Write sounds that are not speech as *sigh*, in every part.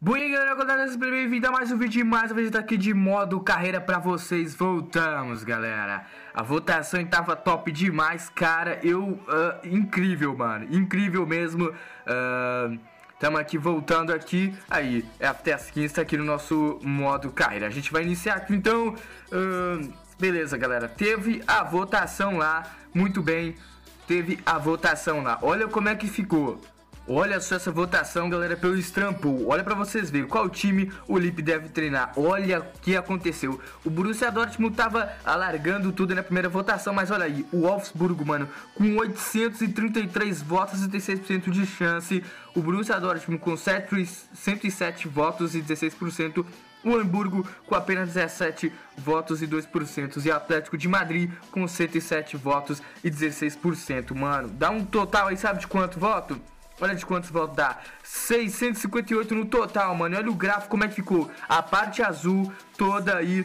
Bom dia galera, galera, seja bem vindos a mais um vídeo e mais uma vez aqui de modo carreira pra vocês Voltamos galera, a votação tava top demais, cara, eu, uh, incrível mano, incrível mesmo uh, Tamo aqui voltando aqui, aí, é até as 15 tá aqui no nosso modo carreira A gente vai iniciar aqui então, uh, beleza galera, teve a votação lá, muito bem Teve a votação lá, olha como é que ficou Olha só essa votação, galera, pelo Istanbul. Olha para vocês verem qual time o Lipe deve treinar. Olha o que aconteceu. O Borussia Dortmund tava alargando tudo na primeira votação, mas olha aí, o Wolfsburgo, mano, com 833 votos e 16% de chance. O Borussia Dortmund com 107 votos e 16%. O Hamburgo com apenas 17 votos e 2%. E o Atlético de Madrid com 107 votos e 16%. Mano, dá um total aí, sabe de quanto voto? Olha de quantos votos dá. 658 no total, mano. Olha o gráfico como é que ficou. A parte azul toda aí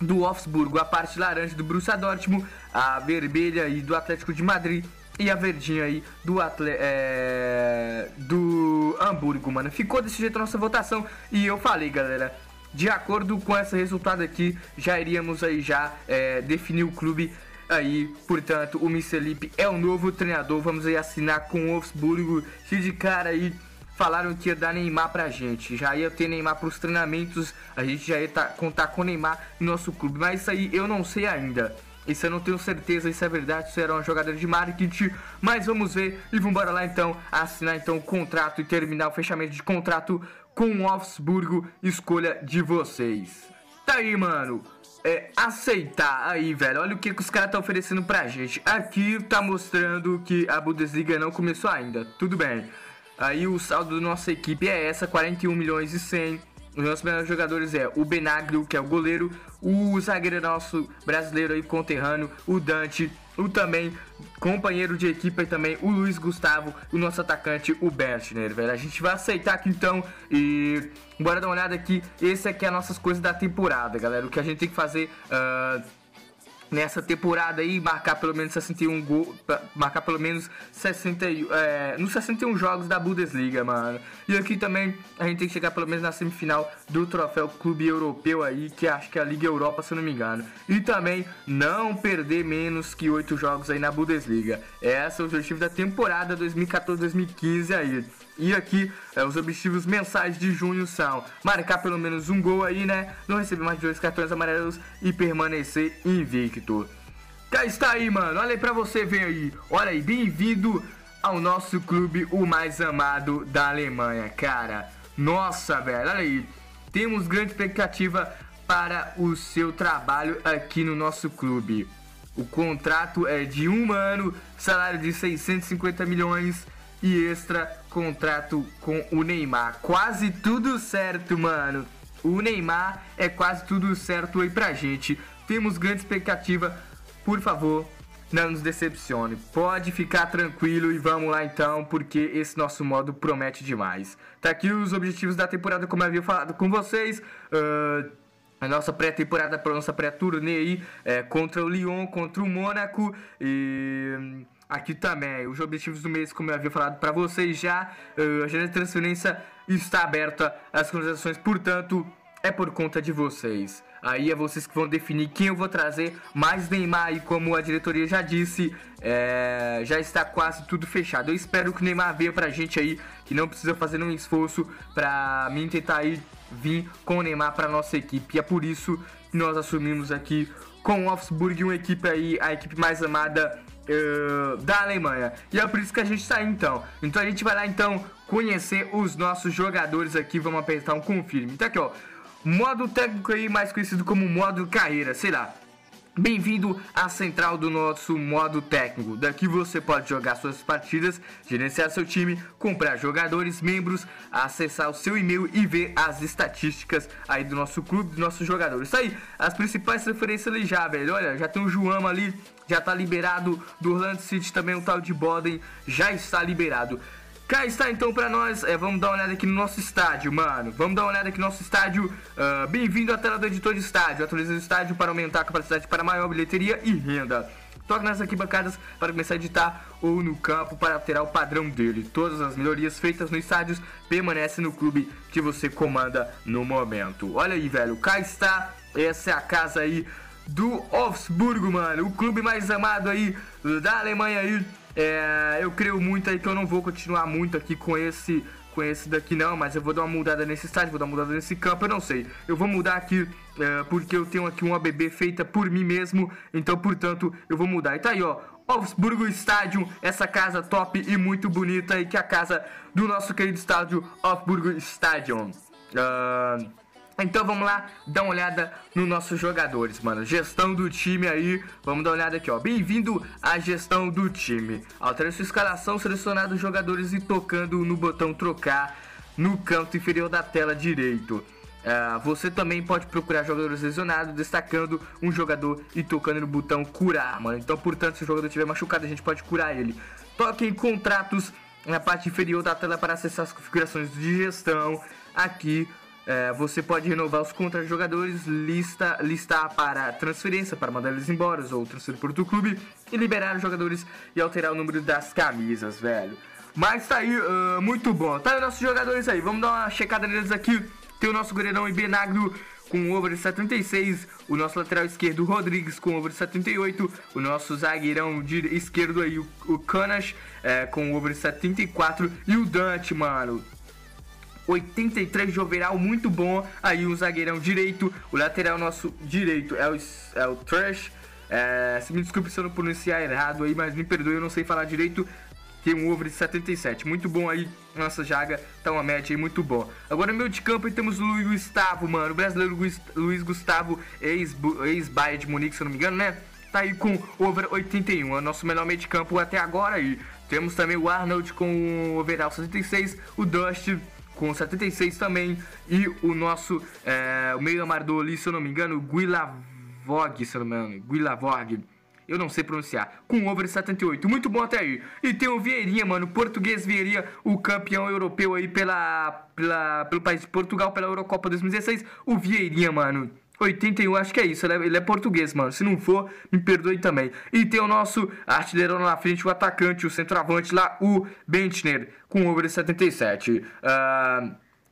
do Wolfsburgo, a parte laranja do Borussia Dortmund, a vermelha aí do Atlético de Madrid e a verdinha aí do atle é... do Hamburgo, mano. Ficou desse jeito a nossa votação e eu falei, galera. De acordo com esse resultado aqui, já iríamos aí já é, definir o clube aí. Portanto, o Micelipe é o novo treinador. Vamos aí assinar com o Wolfsburgo. Se de cara aí falaram que ia dar Neymar pra gente. Já ia ter Neymar pros treinamentos. A gente já ia tá, contar com o Neymar no nosso clube. Mas isso aí eu não sei ainda. Isso eu não tenho certeza, isso é verdade, isso era uma jogada de marketing, mas vamos ver e vambora lá então, assinar então o contrato e terminar o fechamento de contrato com o Wolfsburgo, escolha de vocês. Tá aí, mano é, aceitar aí, velho. Olha o que, que os caras estão tá oferecendo pra gente. Aqui tá mostrando que a Bundesliga não começou ainda. Tudo bem. Aí o saldo da nossa equipe é essa, 41 milhões e 100. Os nossos melhores jogadores é o Benaglio que é o goleiro, o zagueiro é nosso brasileiro aí conterrâneo, o Dante, o também companheiro de equipe e também o Luiz Gustavo, o nosso atacante, o Bertner, velho. A gente vai aceitar aqui então e bora dar uma olhada aqui. Esse aqui é as nossas coisas da temporada, galera. O que a gente tem que fazer uh, nessa temporada aí marcar pelo menos 61 gol, marcar pelo menos 60 é, nos 61 jogos da Bundesliga, mano. E aqui também a gente tem que chegar pelo menos na semifinal do troféu clube europeu aí, que acho que é a Liga Europa, se eu não me engano. E também não perder menos que 8 jogos aí na Bundesliga. Essa é o objetivo da temporada 2014-2015 aí. E aqui é, os objetivos mensais de junho são marcar pelo menos um gol aí, né? Não receber mais de dois cartões amarelos e permanecer invicto. já está aí, mano. Olha aí pra você ver aí. Olha aí, bem-vindo ao nosso clube, o mais amado da Alemanha, cara. Nossa, velho, olha aí. Temos grande expectativa para o seu trabalho aqui no nosso clube. O contrato é de um ano, salário de 650 milhões e extra contrato com o Neymar. Quase tudo certo, mano. O Neymar é quase tudo certo aí pra gente. Temos grande expectativa. Por favor, não nos decepcione. Pode ficar tranquilo e vamos lá então, porque esse nosso modo promete demais. Tá aqui os objetivos da temporada, como eu havia falado com vocês. Uh, a nossa pré-temporada, a nossa pré-turnê aí é, contra o Lyon, contra o Mônaco e aqui também. Os objetivos do mês, como eu havia falado para vocês já, eh, a agenda de transferência está aberta às conversações, portanto, é por conta de vocês. Aí é vocês que vão definir quem eu vou trazer, mas Neymar, e como a diretoria já disse, é, já está quase tudo fechado. Eu espero que o Neymar venha pra gente aí, que não precisa fazer um esforço pra mim tentar ir vir com o Neymar pra nossa equipe. E é por isso que nós assumimos aqui com o Wolfsburg uma equipe aí, a equipe mais amada uh, da Alemanha. E é por isso que a gente tá aí então. Então a gente vai lá então conhecer os nossos jogadores aqui. Vamos apresentar um confirme. Tá aqui ó. Modo técnico aí, mais conhecido como modo carreira, sei lá. Bem-vindo à central do nosso modo técnico. Daqui você pode jogar suas partidas, gerenciar seu time, comprar jogadores, membros, acessar o seu e-mail e ver as estatísticas aí do nosso clube, dos nossos jogadores. Isso tá aí, as principais referências ali já, velho. Olha, já tem o João ali, já tá liberado. Do Orlando City também, o um tal de Boden já está liberado. Cá está então pra nós, é, vamos dar uma olhada aqui no nosso estádio, mano. Vamos dar uma olhada aqui no nosso estádio. Uh, Bem-vindo à tela do editor de estádio. Atualiza o estádio para aumentar a capacidade para maior bilheteria e renda. Toque nas arquibancadas para começar a editar ou no campo para alterar o padrão dele. Todas as melhorias feitas nos estádios permanecem no clube que você comanda no momento. Olha aí, velho, cá está. Essa é a casa aí do Wolfsburgo, mano. O clube mais amado aí da Alemanha aí é, eu creio muito aí que eu não vou continuar muito aqui com esse com esse daqui não, mas eu vou dar uma mudada nesse estádio, vou dar uma mudada nesse campo, eu não sei. Eu vou mudar aqui é, porque eu tenho aqui uma BB feita por mim mesmo, então portanto eu vou mudar. E tá aí ó, Augsburgo Stadium, essa casa top e muito bonita e que é a casa do nosso querido estádio Augsburgo Stadium. Uh... Então vamos lá dar uma olhada nos nossos jogadores, mano. Gestão do time aí, vamos dar uma olhada aqui, ó. Bem-vindo à gestão do time. Altere sua escalação, selecionando os jogadores e tocando no botão trocar no canto inferior da tela direito. Uh, você também pode procurar jogadores lesionados, destacando um jogador e tocando no botão curar, mano. Então, portanto, se o jogador estiver machucado, a gente pode curar ele. Toque em contratos na parte inferior da tela para acessar as configurações de gestão. Aqui é, você pode renovar os contratos de jogadores, lista, listar para transferência, para mandar eles embora ou transferir para outro clube e liberar os jogadores e alterar o número das camisas, velho. Mas tá aí, uh, muito bom. Tá aí nossos jogadores aí, vamos dar uma checada neles aqui. Tem o nosso goleirão Ibenagro com over 76, o nosso lateral esquerdo Rodrigues com over 78, o nosso zagueirão de esquerdo aí, o, o Canas, é, com over 74 e o Dante, mano, 83 de overall, muito bom. Aí um zagueirão direito, o lateral nosso direito é o, é o Trash. É, se me desculpe se eu não pronunciar errado aí, mas me perdoe, eu não sei falar direito. Tem um over de 77, muito bom aí. Nossa jaga tá uma média aí muito bom. Agora no meio de campo temos o Luiz Gustavo, mano. O brasileiro Luiz, Gustavo, ex-Baia de Munique, se eu não me engano, né? Tá aí com over 81, é o nosso melhor meio de campo até agora aí. Temos também o Arnold com o overall 66, o Dust com 76 também. E o nosso é, o meio amador ali, se eu não me engano, Guilavog, se eu não me engano, Guilavog. Eu não sei pronunciar. Com over 78. Muito bom até aí. E tem o Vieirinha, mano. Português Vieirinha, o campeão europeu aí pela, pela, pelo país de Portugal, pela Eurocopa 2016. O Vieirinha, mano. 81, acho que é isso. Ele é, ele é, português, mano. Se não for, me perdoe também. E tem o nosso artilheiro na frente, o atacante, o centroavante lá, o Bentner, com over 77. Uh, ah,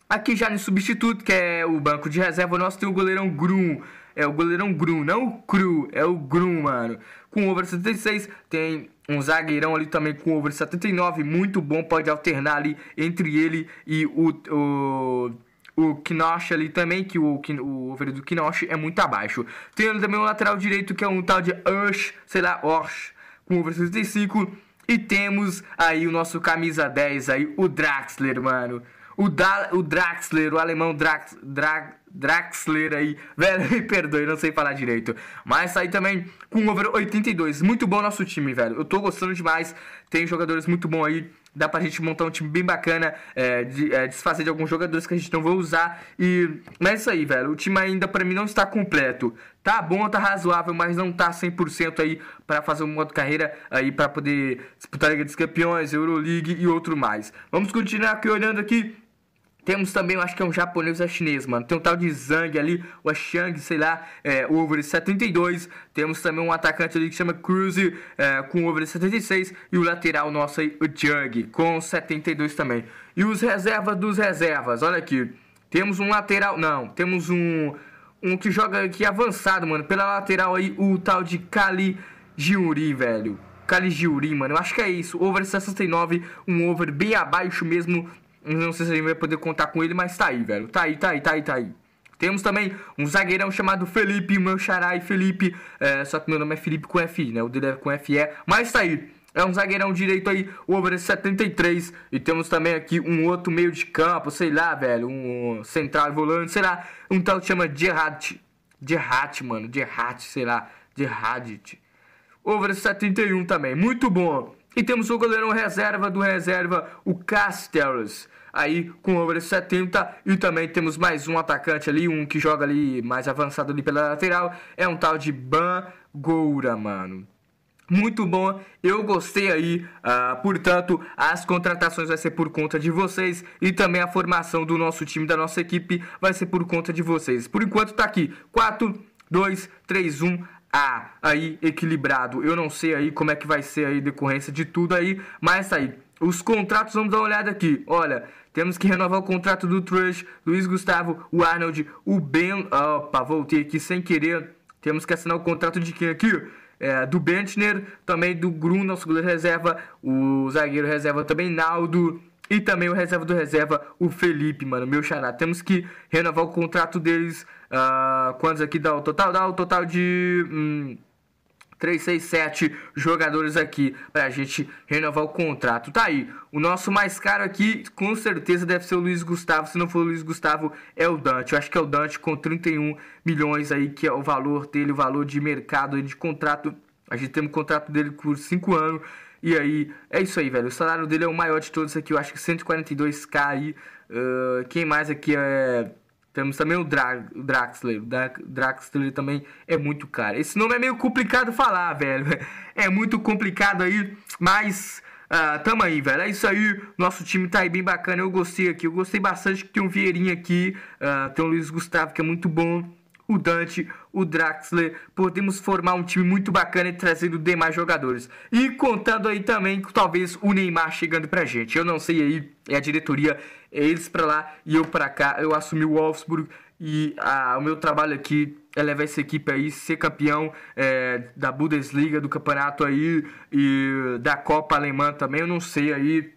aqui já no substituto, que é o banco de reserva, nosso tem o goleirão Grum. É o goleirão Grum, não o Cru, é o Grum, mano. Com over 76, tem um zagueirão ali também com over 79, muito bom, pode alternar ali entre ele e o, o o Kinosh ali também, que o, o over do Kinosh é muito abaixo. Tem também o lateral direito, que é um tal de Ash sei lá, Osh com over 65. E temos aí o nosso camisa 10 aí, o Draxler, mano. O, da, o Draxler, o alemão Drax, Dra, Draxler aí. *laughs* Velho, me perdoe, não sei falar direito. Mas aí também com over 82. Muito bom nosso time, velho. Eu tô gostando demais. Tem jogadores muito bons aí dá pra gente montar um time bem bacana, é, de, é, desfazer de alguns jogadores que a gente não vai usar. E, mas é isso aí, velho. O time ainda para mim não está completo. Tá bom, tá razoável, mas não tá 100% aí para fazer um modo carreira aí para poder disputar a Liga dos Campeões, Euroleague e outro mais. Vamos continuar aqui olhando aqui temos também, eu acho que é um japonês ou é chinês, mano. Tem um tal de Zhang ali, o é Xiang, sei lá, é, over 72. Temos também um atacante ali que chama Cruz, é, com over 76. E o lateral nosso aí, o Jung, com 72 também. E os reservas dos reservas, olha aqui. Temos um lateral, não, temos um, um que joga aqui avançado, mano. Pela lateral aí, o tal de Kali Jiuri, velho. Kali Jiuri, mano. Eu acho que é isso. Over 69, um over bem abaixo mesmo não sei se a gente vai poder contar com ele, mas tá aí, velho. Tá aí, tá aí, tá aí, tá aí. Temos também um zagueirão chamado Felipe, meu xarai Felipe. É, só que meu nome é Felipe com FI, né? O dele é com FE. Mas tá aí. É um zagueirão direito aí, over 73. É e temos também aqui um outro meio de campo, sei lá, velho. Um central volante, sei lá. Um tal que chama Gerhat. Gerhat, mano. Gerhat, sei lá. Gerhat. Over 71 é também. Muito bom. E temos o goleirão reserva do reserva, o Castells, aí com over 70. E também temos mais um atacante ali, um que joga ali mais avançado ali pela lateral. É um tal de Ban Goura, mano. Muito bom, eu gostei aí. Uh, portanto, as contratações vai ser por conta de vocês e também a formação do nosso time, da nossa equipe, vai ser por conta de vocês. Por enquanto tá aqui 4, 2, 3, 1 ah, aí equilibrado. Eu não sei aí como é que vai ser aí decorrência de tudo aí, mas tá aí os contratos, vamos dar uma olhada aqui. Olha, temos que renovar o contrato do Trush, Luiz Gustavo, o Arnold, o Ben. Opa, voltei aqui sem querer. Temos que assinar o contrato de quem aqui? É, do Bentner, também do Grun, nosso goleiro reserva, o zagueiro reserva também, Naldo. E também o reserva do reserva, o Felipe, mano, meu xará. Temos que renovar o contrato deles. Uh, quantos aqui dá o total? Dá o total de. Hum, 3, 6, 7 jogadores aqui pra gente renovar o contrato. Tá aí. O nosso mais caro aqui, com certeza, deve ser o Luiz Gustavo. Se não for o Luiz Gustavo, é o Dante. Eu acho que é o Dante com 31 milhões aí, que é o valor dele, o valor de mercado de contrato. A gente tem um contrato dele por 5 anos e aí, é isso aí, velho. O salário dele é o maior de todos aqui, eu acho que 142k aí. Uh, quem mais aqui é. Temos também o, Dra o Draxler. O Dra Draxler também é muito caro. Esse nome é meio complicado falar, velho. *laughs* É muito complicado aí, mas. Uh, tamo aí, velho. É isso aí. Nosso time tá aí bem bacana. Eu gostei aqui. Eu gostei bastante que tem um Vieirinho aqui. Uh, tem o Luiz Gustavo, que é muito bom o Dante, o Draxler, podemos formar um time muito bacana e trazendo demais jogadores. E contando aí também que talvez o Neymar chegando pra gente. Eu não sei aí, é a diretoria, é eles pra lá e eu pra cá. Eu assumi o Wolfsburg e ah, o meu trabalho aqui é levar essa equipe aí, ser campeão é, da Bundesliga, do campeonato aí e da Copa Alemã também. Eu não sei aí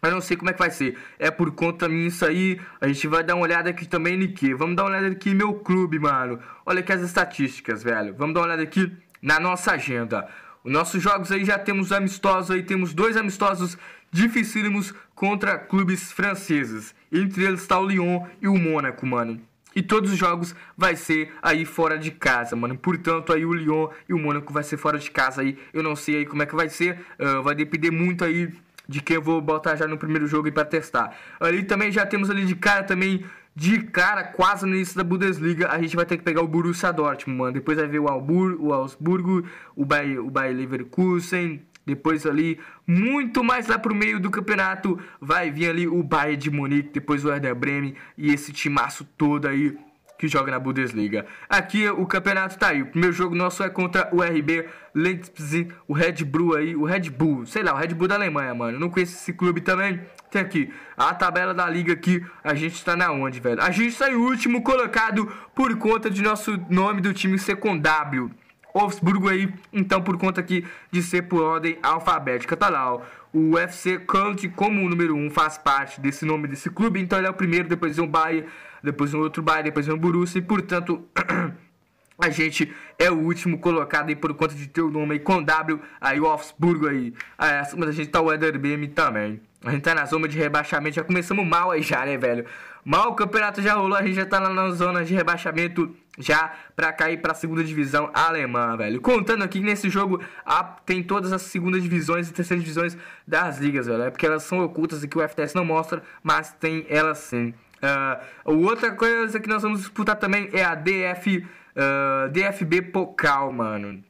eu não sei como é que vai ser. É por conta minha isso aí. A gente vai dar uma olhada aqui também, Nick. Vamos dar uma olhada aqui meu clube, mano. Olha aqui as estatísticas, velho. Vamos dar uma olhada aqui na nossa agenda. Os nossos jogos aí já temos amistosos aí. Temos dois amistosos dificílimos contra clubes franceses. Entre eles está o Lyon e o Mônaco, mano. E todos os jogos vai ser aí fora de casa, mano. Portanto, aí o Lyon e o Mônaco vai ser fora de casa aí. Eu não sei aí como é que vai ser. Uh, vai depender muito aí de que eu vou botar já no primeiro jogo para testar. Ali também já temos ali de cara também de cara, quase no início da Bundesliga, a gente vai ter que pegar o Borussia Dortmund, mano. Depois vai ver o, Albur, o Augsburgo, o Bayer, o Bayer Leverkusen. Depois ali, muito mais lá pro meio do campeonato, vai vir ali o Bayern de Munique, depois o Werder Bremen e esse timaço todo aí que joga na Bundesliga. Aqui o campeonato tá aí. O primeiro jogo nosso é contra o RB Leipzig, o Red Bull aí, o Red Bull, sei lá, o Red Bull da Alemanha, mano. Não conheço esse clube também. Tem aqui a tabela da liga aqui. A gente tá na onde, velho? A gente tá em último colocado por conta de nosso nome do time ser com W. Wolfsburgo aí, então por conta aqui de ser por ordem alfabética, tá lá, ó. O UFC Kant, como o número 1, um, faz parte desse nome desse clube, então ele é o primeiro, depois vem o Bayern, depois um outro bairro depois um Borussia, e portanto. *clears throat* a gente é o último colocado aí por conta de ter o nome aí com W, aí o Offsburgo aí, aí ah, mas a gente tá o BM também. A gente tá na zona de rebaixamento, já começamos mal aí já, né, velho? Mal o campeonato já rolou, a gente já tá lá na zona de rebaixamento já pra cair pra segunda divisão alemã, velho. Contando aqui nesse jogo a, tem todas as segundas divisões e terceiras divisões das ligas, velho. É porque elas são ocultas e que o FTS não mostra, mas tem elas sim. Uh, outra coisa que nós vamos disputar também é a DF, uh, ah, DFB Pokal, mano.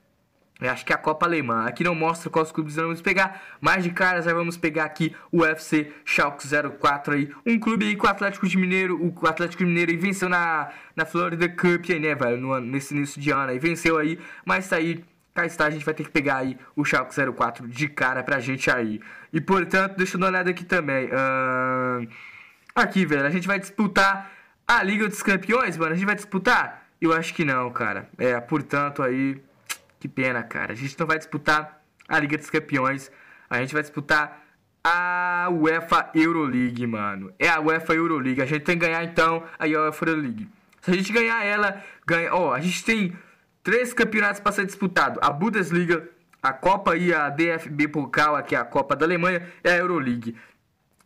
Eu acho que é a Copa Alemã. Aqui não mostra quais clubes nós vamos pegar, mas de cara já vamos pegar aqui o UFC Schalke 04 aí. Um clube aí com o Atlético de Mineiro, o Atlético Mineiro aí venceu na, na Florida Cup aí, né, velho, no, nesse início de ano aí. Venceu aí, mas tá aí cá está, a gente vai ter que pegar aí o Schalke 04 de cara pra gente aí. E portanto, deixa eu dar uma olhada aqui também. Uh aqui, velho. A gente vai disputar a Liga dos Campeões, mano? A gente vai disputar? Eu acho que não, cara. É, portanto, aí. Que pena, cara. A gente não vai disputar a Liga dos Campeões. A gente vai disputar a UEFA Euroleague, mano. É a UEFA Euroleague. A gente tem que ganhar, então, a UEFA Euroleague. Se a gente ganhar ela, ganha. Ó, oh, a gente tem três campeonatos para ser disputado: a Bundesliga, a Copa e a DFB Pokal, aqui é a Copa da Alemanha, e a Euroleague.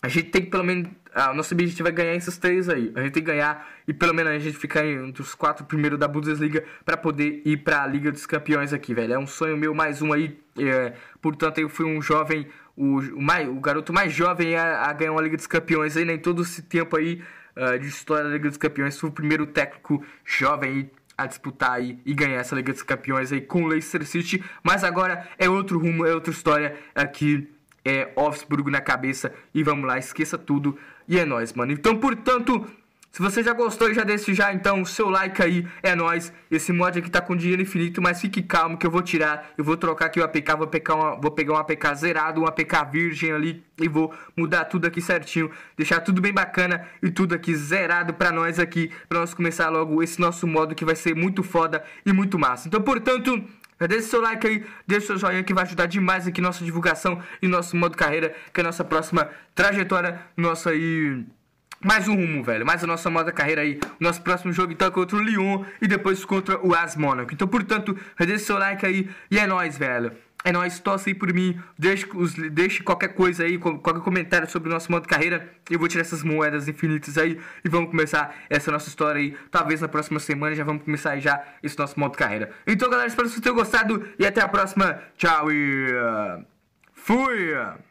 A gente tem que pelo menos ah, nosso objetivo é ganhar esses três aí. A gente tem que ganhar e pelo menos a gente ficar entre os quatro primeiros da Bundesliga para poder ir para a Liga dos Campeões aqui, velho. É um sonho meu, mais um aí. É, portanto, eu fui um jovem, o, o, mais, o garoto mais jovem a, a, ganhar uma Liga dos Campeões aí, nem né? todo esse tempo aí uh, de história da Liga dos Campeões. Fui o primeiro técnico jovem a disputar aí e ganhar essa Liga dos Campeões aí com o Leicester City. Mas agora é outro rumo, é outra história aqui. É Wolfsburg na cabeça e vamos lá, esqueça tudo e é nóis, mano. Então, portanto, se você já gostou e já deixa já, então, o seu like aí, é nóis. Esse mod aqui tá com dinheiro infinito, mas fique calmo que eu vou tirar. Eu vou trocar aqui o APK, vou pegar, uma, vou pegar um APK zerado, um APK virgem ali e vou mudar tudo aqui certinho. Deixar tudo bem bacana e tudo aqui zerado pra nós aqui, pra nós começar logo esse nosso modo que vai ser muito foda e muito massa. Então, portanto... Já é, deixa seu like aí, deixa seu joinha que vai ajudar demais aqui nossa divulgação e nosso modo carreira, que é a nossa próxima trajetória, nossa aí. Mais um rumo, velho. Mais a nossa moda carreira aí. O nosso próximo jogo então contra o Lyon e depois contra o AS Monaco. Então, portanto, deixe deixa seu like aí e é nóis, velho. É nóis, torce aí por mim. Deixe, os, deixe qualquer coisa aí, qualquer comentário sobre o nosso modo de carreira. Eu vou tirar essas moedas infinitas aí e vamos começar essa nossa história aí. Talvez na próxima semana já vamos começar já esse nosso modo de carreira. Então, galera, espero que vocês tenham gostado e até a próxima. Tchau e. Ah, fui!